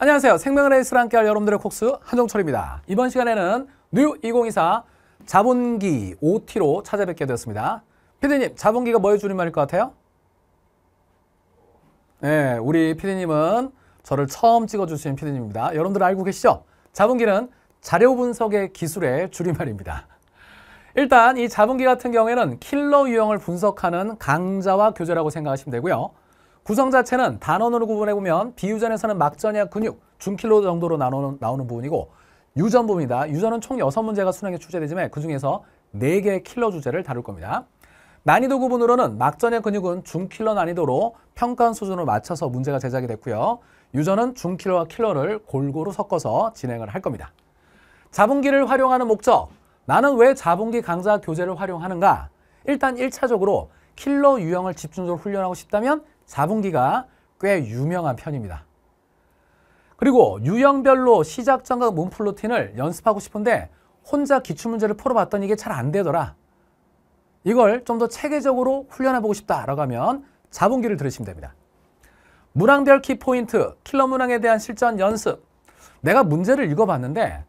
안녕하세요. 생명의 레이스랑 함께할 여러분들의 콕스 한종철입니다. 이번 시간에는 뉴 2024 자본기 OT로 찾아뵙게 되었습니다. 피디님, 자본기가 뭐의 줄임말일 것 같아요? 네, 우리 피디님은 저를 처음 찍어주신 피디님입니다. 여러분들 알고 계시죠? 자본기는 자료 분석의 기술의 줄임말입니다. 일단 이 자본기 같은 경우에는 킬러 유형을 분석하는 강좌와 교재라고 생각하시면 되고요. 구성 자체는 단원으로 구분해보면 비유전에서는 막전이와 근육, 중킬로 정도로 나오는, 나오는 부분이고 유전 부입니다 유전은 총 여섯 문제가 수능에 출제되지만 그중에서 네개의 킬러 주제를 다룰 겁니다. 난이도 구분으로는 막전의 근육은 중킬러 난이도로 평가한 수준으로 맞춰서 문제가 제작이 됐고요. 유전은 중킬러와 킬러를 골고루 섞어서 진행을 할 겁니다. 자분기를 활용하는 목적, 나는 왜 자분기 강좌 교재를 활용하는가? 일단 일차적으로 킬러 유형을 집중적으로 훈련하고 싶다면 4분기가 꽤 유명한 편입니다. 그리고 유형별로 시작 전각 몸플루틴을 연습하고 싶은데 혼자 기출문제를 풀어봤더니 이게 잘 안 되더라. 이걸 좀 더 체계적으로 훈련해보고 싶다라고 하면 4분기를 들으시면 됩니다. 문항별 키포인트, 킬러 문항에 대한 실전 연습. 내가 문제를 읽어봤는데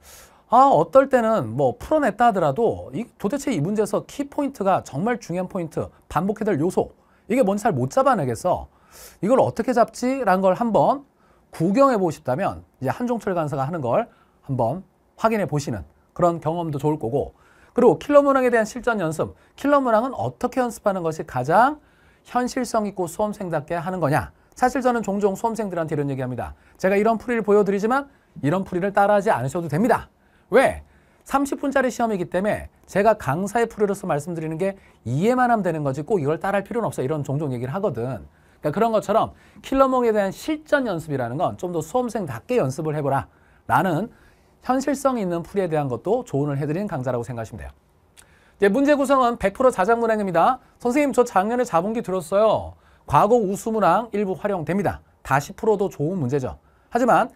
아 어떨 때는 뭐 풀어냈다 하더라도 이, 도대체 이 문제에서 키포인트가 정말 중요한 포인트, 반복해야 될 요소 이게 뭔지 잘 못 잡아내겠어. 이걸 어떻게 잡지라는 걸 한번 구경해 보고싶다면 이제 한종철 간사가 하는 걸 한번 확인해 보시는 그런 경험도 좋을 거고 그리고 킬러 문항에 대한 실전 연습 킬러 문항은 어떻게 연습하는 것이 가장 현실성 있고 수험생답게 하는 거냐 사실 저는 종종 수험생들한테 이런 얘기합니다 제가 이런 풀이를 보여드리지만 이런 풀이를 따라하지 않으셔도 됩니다 왜? 30분짜리 시험이기 때문에 제가 강사의 풀이로서 말씀드리는 게 이해만 하면 되는 거지 꼭 이걸 따라할 필요는 없어 이런 종종 얘기를 하거든 그러니까 그런 것처럼 킬러몽에 대한 실전 연습이라는 건 좀 더 수험생답게 연습을 해보라 라는 현실성 있는 풀이에 대한 것도 조언을 해드린 강좌라고 생각하시면 돼요. 이제 문제 구성은 100% 자작문항입니다. 선생님 저 작년에 자본기 들었어요. 과거 우수문항 일부 활용됩니다. 다시 풀도 좋은 문제죠. 하지만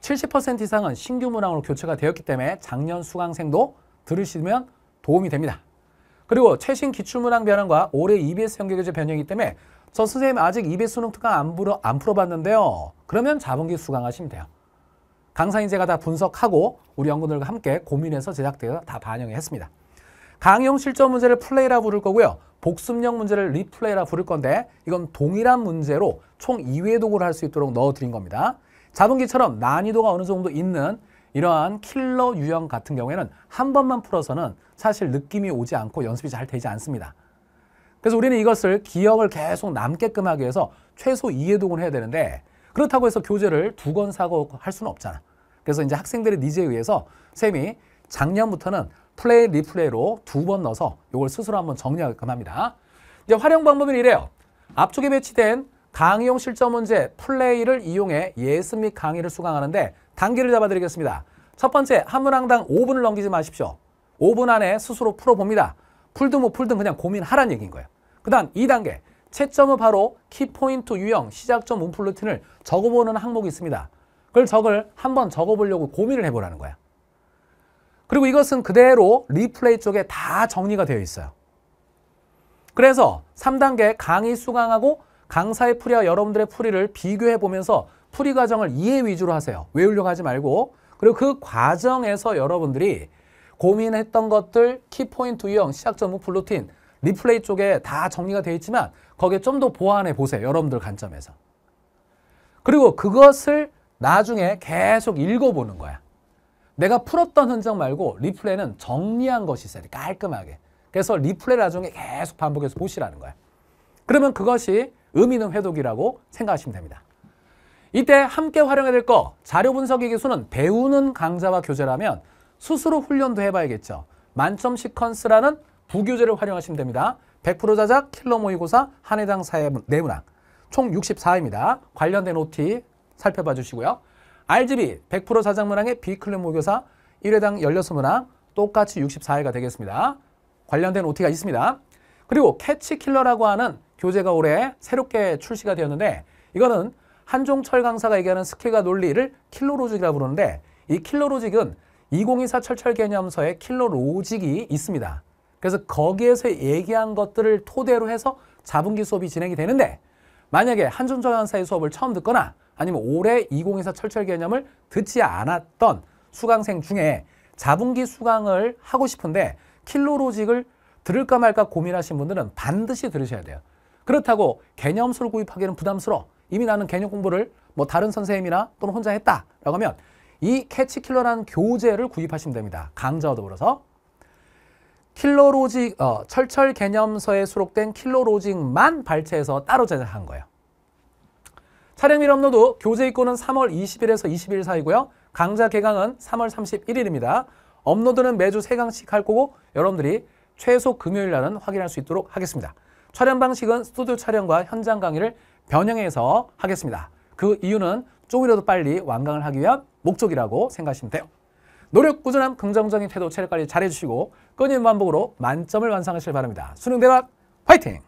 70% 이상은 신규 문항으로 교체가 되었기 때문에 작년 수강생도 들으시면 도움이 됩니다. 그리고 최신 기출문항 변환과 올해 EBS 연계교재 변형이기 때문에 저 선생님 아직 2배 수능 특강 안, 풀어, 안 풀어봤는데요. 그러면 자본기 수강하시면 돼요. 강사 인재가 다 분석하고 우리 연구들과 함께 고민해서 제작되어 다 반영했습니다. 강용 실전 문제를 플레이라 부를 거고요. 복습형 문제를 리플레이라 부를 건데 이건 동일한 문제로 총 2회 도구를 할 수 있도록 넣어드린 겁니다. 자본기처럼 난이도가 어느 정도 있는 이러한 킬러 유형 같은 경우에는 한 번만 풀어서는 사실 느낌이 오지 않고 연습이 잘 되지 않습니다. 그래서 우리는 이것을 기억을 계속 남게끔 하기 위해서 최소 이해독은 해야 되는데 그렇다고 해서 교재를 두 권 사고 할 수는 없잖아. 그래서 이제 학생들의 니즈에 의해서 쌤이 작년부터는 플레이 리플레이로 두 번 넣어서 이걸 스스로 한번 정리하게끔 합니다. 이제 활용 방법은 이래요. 앞쪽에 배치된 강의용 실전 문제 플레이를 이용해 예습 및 강의를 수강하는데 단계를 잡아드리겠습니다. 첫 번째, 한 문항당 5분을 넘기지 마십시오. 5분 안에 스스로 풀어봅니다. 풀든 못 풀든 그냥 고민하라는 얘기인 거예요. 그 다음 2단계 채점은 바로 키포인트 유형 시작점 움풀 루틴을 적어보는 항목이 있습니다. 그걸 적을 한번 적어보려고 고민을 해보라는 거야. 그리고 이것은 그대로 리플레이 쪽에 다 정리가 되어 있어요. 그래서 3단계 강의 수강하고 강사의 풀이와 여러분들의 풀이를 비교해 보면서 풀이 과정을 이해 위주로 하세요. 외우려고 하지 말고 그리고 그 과정에서 여러분들이 고민했던 것들, 키포인트 유형, 시작점은 플루틴, 리플레이 쪽에 다 정리가 되어 있지만 거기에 좀 더 보완해 보세요. 여러분들 관점에서. 그리고 그것을 나중에 계속 읽어보는 거야. 내가 풀었던 흔적 말고 리플레이는 정리한 것이 있어야 돼. 깔끔하게. 그래서 리플레이 나중에 계속 반복해서 보시라는 거야. 그러면 그것이 의미는 회독이라고 생각하시면 됩니다. 이때 함께 활용해야 될 거 자료 분석의 기술은 배우는 강좌와 교재라면 스스로 훈련도 해봐야겠죠. 만점 시퀀스라는 부교재를 활용하시면 됩니다. 100% 자작, 킬러 모의고사, 한 해당 사회 내문항 네 총 64입니다. 관련된 OT 살펴봐 주시고요. RGB 100% 자작 문항의 B클럽 모의고사 1회당 16문항 똑같이 64회가 되겠습니다. 관련된 OT가 있습니다. 그리고 캐치킬러라고 하는 교재가 올해 새롭게 출시가 되었는데 이거는 한종철 강사가 얘기하는 스킬과 논리를 킬러로직이라고 부르는데 이킬러로직은 2024 철철 개념서에 킬러 로직이 있습니다. 그래서 거기에서 얘기한 것들을 토대로 해서 자분기 수업이 진행이 되는데 만약에 한전전환사의 수업을 처음 듣거나 아니면 올해 2024 철철 개념을 듣지 않았던 수강생 중에 자분기 수강을 하고 싶은데 킬로로직을 들을까 말까 고민하신 분들은 반드시 들으셔야 돼요. 그렇다고 개념수를 구입하기는 부담스러워. 이미 나는 개념 공부를 뭐 다른 선생님이나 또는 혼자 했다라고 하면 이 캐치킬러라는 교재를 구입하시면 됩니다. 강좌와 더불어서. 킬러로직, 어, 철철 개념서에 수록된 킬러로직만 발췌해서 따로 제작한 거예요. 차량밀 업로드 교재 입고는 3월 20일에서 22일 사이고요. 강좌 개강은 3월 31일입니다. 업로드는 매주 3강씩 할 거고 여러분들이 최소 금요일 날은 확인할 수 있도록 하겠습니다. 촬영 방식은 스튜디오 촬영과 현장 강의를 변형해서 하겠습니다. 그 이유는 조금이라도 빨리 완강을 하기 위한 목적이라고 생각하시면 돼요. 노력 꾸준함 긍정적인 태도 체력 관리 잘해주시고 끊임 반복으로 만점을 완성하시길 바랍니다. 수능 대박 화이팅!